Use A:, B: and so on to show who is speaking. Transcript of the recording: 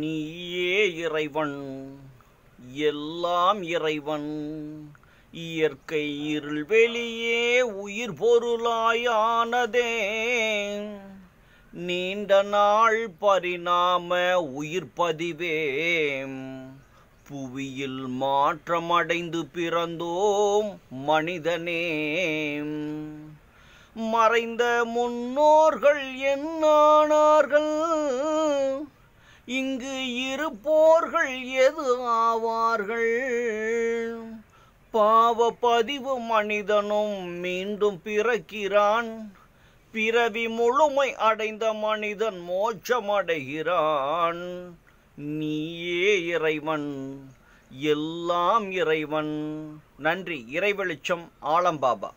A: நீயே இறைவன் எல்லாம் இறைவன் இயற்கை இருள் வெளியே உயிர் பொருளாயானதே நீண்ட நாள் பரிணாம உயிர் பதிவே புவியில் மாற்றமடைந்து பிறந்தோம் மனிதனே மறைந்த முன்னோர்கள் என்னானார்கள் இங்கு இருப்போர்கள் எது ஆவார்கள் பாவ பதிவு மனிதனும் மீண்டும் பிறக்கிறான் பிறவி முழுமை அடைந்த மனிதன் மோட்சமடைகிறான் நீயே இறைவன் எல்லாம் இறைவன் நன்றி இறைவெளிச்சம் ஆலம்பாபா